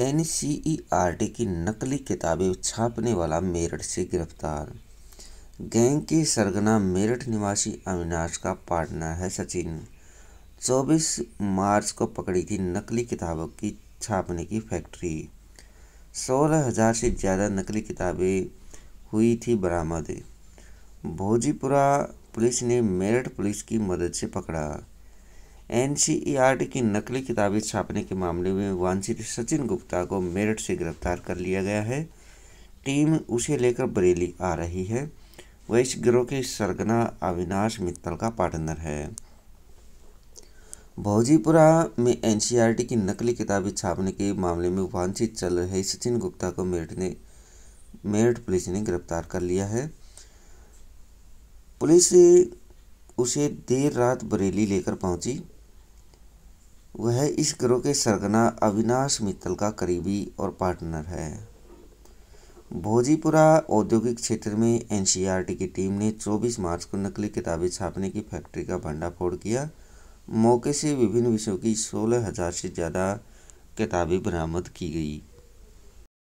N की नकली किताबें छापने वाला मेरठ से गिरफ्तार गैंग के सरगना मेरठ निवासी अविनाश का पार्टनर है सचिन 24 मार्च को पकड़ी थी नकली किताबों की छापने की फैक्ट्री सोलह हजार से ज़्यादा नकली किताबें हुई थी बरामद भोजीपुरा पुलिस ने मेरठ पुलिस की मदद से पकड़ा एन की नकली किताबें छापने के मामले में वांछित सचिन गुप्ता को मेरठ से गिरफ्तार कर लिया गया है टीम उसे लेकर बरेली आ रही है वह इस गिरोह के सरगना अविनाश मित्तल का पार्टनर है भौजीपुरा में एन की नकली किताबें छापने के मामले में वांछित चल रहे सचिन गुप्ता को मेरठ ने मेरठ पुलिस ने गिरफ्तार कर लिया है पुलिस उसे देर रात बरेली लेकर पहुंची वह इस ग्रोह के सरगना अविनाश मित्तल का करीबी और पार्टनर है भोजीपुरा औद्योगिक क्षेत्र में एनसीईआरटी की टीम ने 24 मार्च को नकली किताबें छापने की फैक्ट्री का भंडाफोड़ किया मौके से विभिन्न विषयों की सोलह हज़ार से ज़्यादा किताबें बरामद की गई